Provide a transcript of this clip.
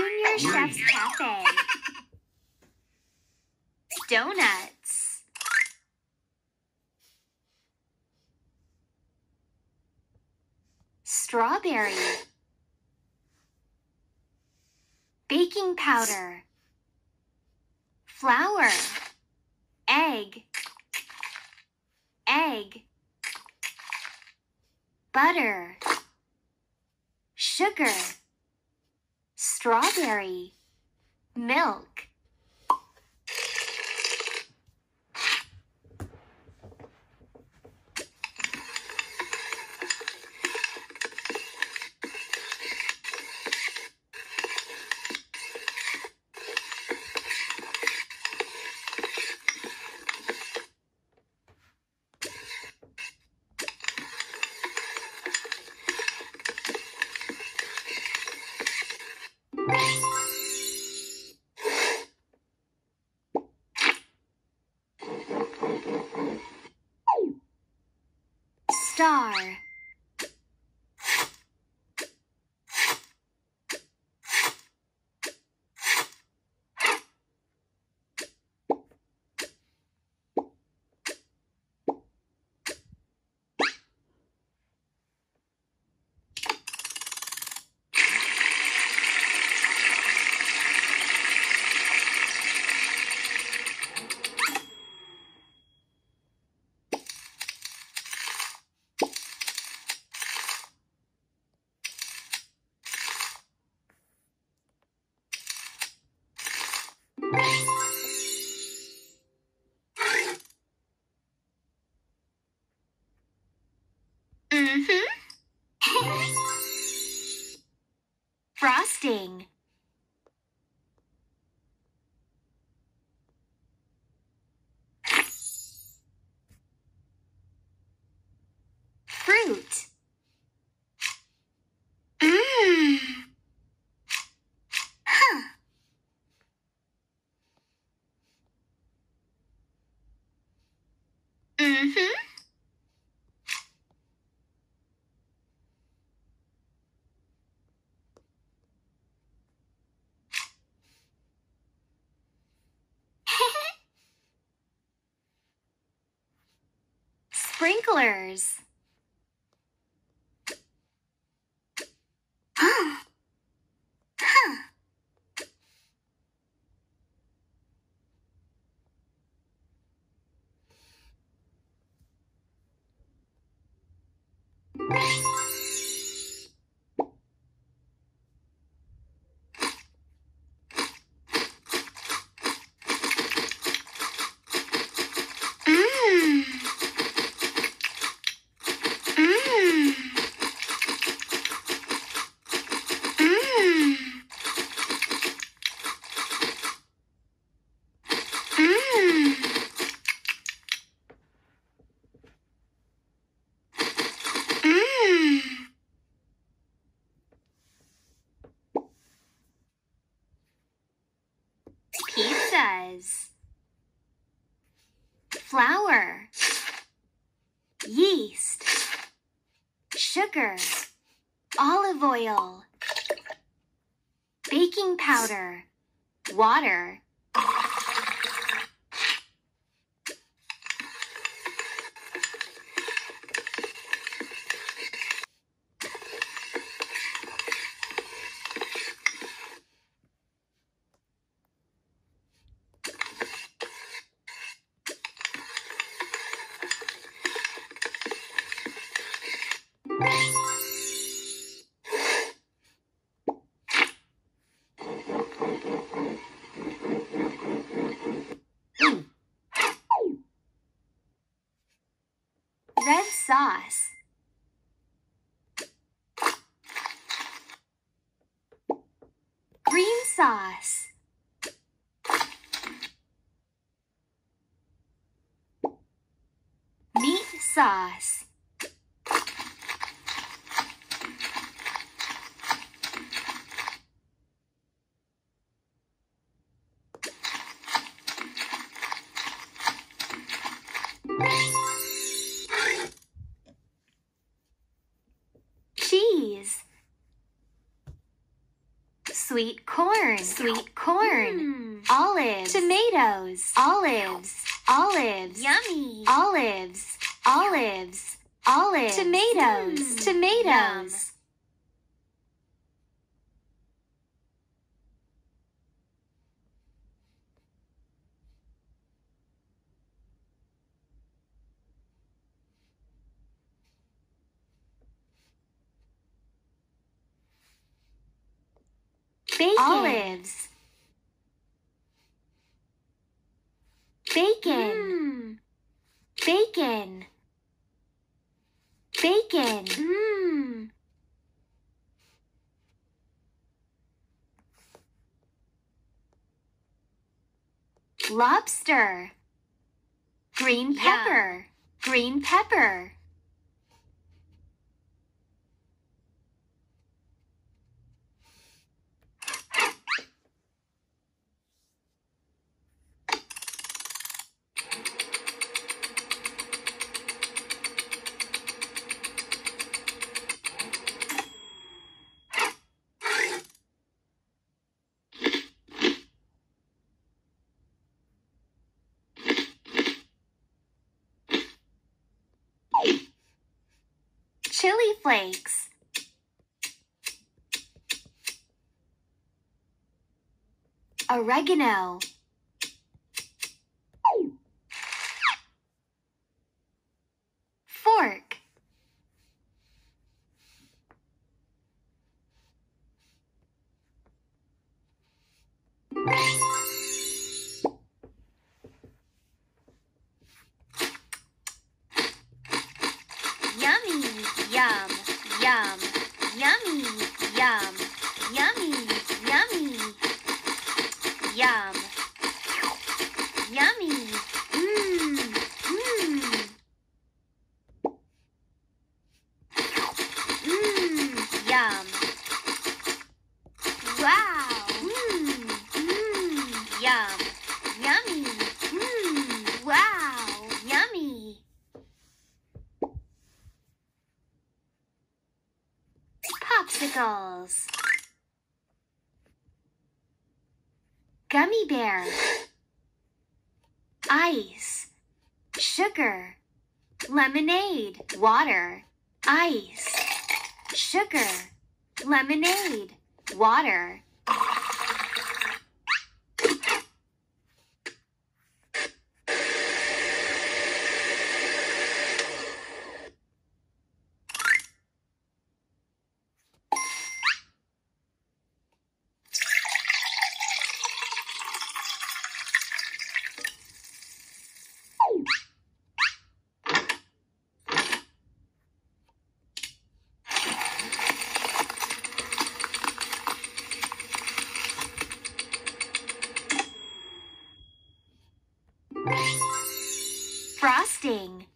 Junior Chef's Cafe. Donuts. Strawberry. Baking powder. Flour. Egg. Egg. Butter. Sugar strawberry, milk, Star. Mm-hmm. Frosting. sprinklers. flour, yeast, sugar, olive oil, baking powder, water, red sauce. Green sauce. Meat sauce. sweet corn, sweet corn, mm. olives, tomatoes, olives, olives, yummy, olives, olives, olives, tomatoes, mm. tomatoes. Yum. Bacon. Olives. Bacon. Mm. Bacon. Bacon. Mm. Lobster. Green pepper. Yeah. Green pepper. chili flakes. Oregano. yum. Wow. Mmm. Mmm. Yum. Yummy. Mmm. Wow. Yummy. Popsicles. Gummy bear. Ice. Sugar. Lemonade. Water. Ice sugar, lemonade, water, interesting.